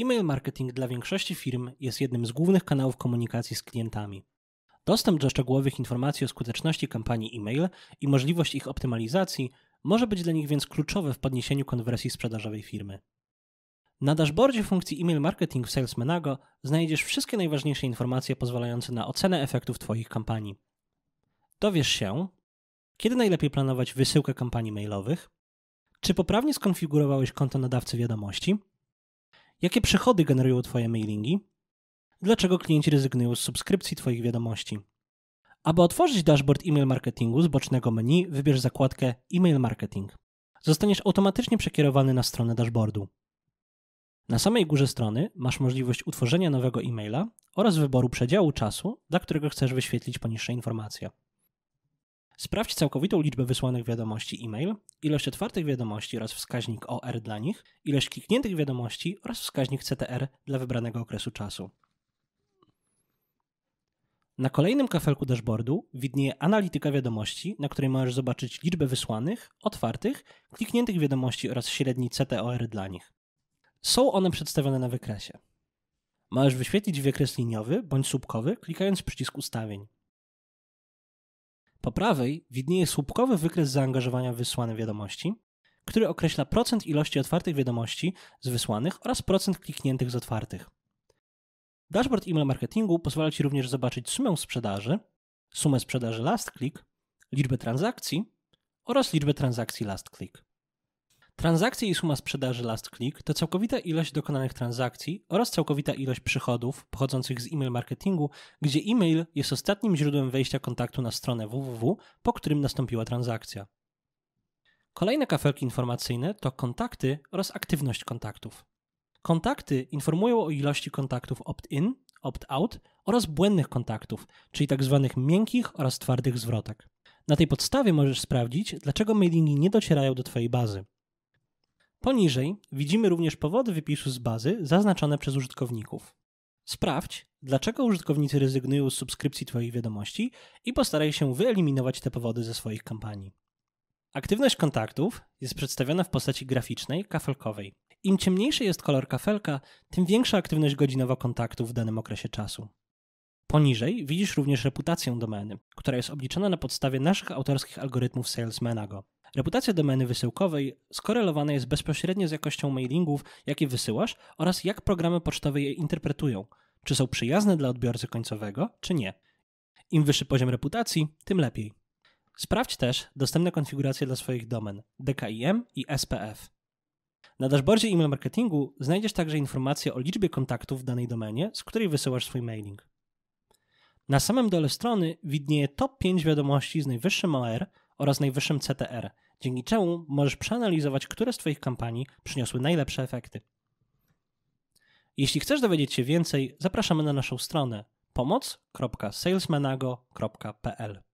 E-mail marketing dla większości firm jest jednym z głównych kanałów komunikacji z klientami. Dostęp do szczegółowych informacji o skuteczności kampanii e-mail i możliwość ich optymalizacji może być dla nich więc kluczowe w podniesieniu konwersji sprzedażowej firmy. Na dashboardzie funkcji e-mail marketing w Salesmanago znajdziesz wszystkie najważniejsze informacje pozwalające na ocenę efektów Twoich kampanii. Dowiesz się, kiedy najlepiej planować wysyłkę kampanii mailowych, czy poprawnie skonfigurowałeś konto nadawcy wiadomości, Jakie przychody generują Twoje mailingi? Dlaczego klienci rezygnują z subskrypcji Twoich wiadomości? Aby otworzyć dashboard e-mail marketingu z bocznego menu, wybierz zakładkę e-mail marketing. Zostaniesz automatycznie przekierowany na stronę dashboardu. Na samej górze strony masz możliwość utworzenia nowego e-maila oraz wyboru przedziału czasu, dla którego chcesz wyświetlić poniższe informacje. Sprawdź całkowitą liczbę wysłanych wiadomości e-mail, ilość otwartych wiadomości oraz wskaźnik OR dla nich, ilość klikniętych wiadomości oraz wskaźnik CTR dla wybranego okresu czasu. Na kolejnym kafelku dashboardu widnieje analityka wiadomości, na której możesz zobaczyć liczbę wysłanych, otwartych, klikniętych wiadomości oraz średni CTOR dla nich. Są one przedstawione na wykresie. Możesz wyświetlić wykres liniowy bądź słupkowy, klikając przycisk ustawień. Po prawej widnieje słupkowy wykres zaangażowania w wysłane wiadomości, który określa procent ilości otwartych wiadomości z wysłanych oraz procent klikniętych z otwartych. Dashboard email marketingu pozwala Ci również zobaczyć sumę sprzedaży, sumę sprzedaży last click, liczbę transakcji oraz liczbę transakcji last click. Transakcje i suma sprzedaży last click to całkowita ilość dokonanych transakcji oraz całkowita ilość przychodów pochodzących z e-mail marketingu, gdzie e-mail jest ostatnim źródłem wejścia kontaktu na stronę www, po którym nastąpiła transakcja. Kolejne kafelki informacyjne to kontakty oraz aktywność kontaktów. Kontakty informują o ilości kontaktów opt-in, opt-out oraz błędnych kontaktów, czyli tzw. Tak miękkich oraz twardych zwrotek. Na tej podstawie możesz sprawdzić, dlaczego mailingi nie docierają do Twojej bazy. Poniżej widzimy również powody wypisu z bazy zaznaczone przez użytkowników. Sprawdź, dlaczego użytkownicy rezygnują z subskrypcji Twoich wiadomości i postaraj się wyeliminować te powody ze swoich kampanii. Aktywność kontaktów jest przedstawiona w postaci graficznej, kafelkowej. Im ciemniejszy jest kolor kafelka, tym większa aktywność godzinowa kontaktów w danym okresie czasu. Poniżej widzisz również reputację domeny, która jest obliczona na podstawie naszych autorskich algorytmów Salesmanago. Reputacja domeny wysyłkowej skorelowana jest bezpośrednio z jakością mailingów, jakie wysyłasz oraz jak programy pocztowe je interpretują, czy są przyjazne dla odbiorcy końcowego, czy nie. Im wyższy poziom reputacji, tym lepiej. Sprawdź też dostępne konfiguracje dla swoich domen DKIM i SPF. Na dashboardzie mail marketingu znajdziesz także informacje o liczbie kontaktów w danej domenie, z której wysyłasz swój mailing. Na samym dole strony widnieje top 5 wiadomości z najwyższym OR, oraz najwyższym CTR, dzięki czemu możesz przeanalizować, które z Twoich kampanii przyniosły najlepsze efekty. Jeśli chcesz dowiedzieć się więcej, zapraszamy na naszą stronę pomoc.salesmanago.pl.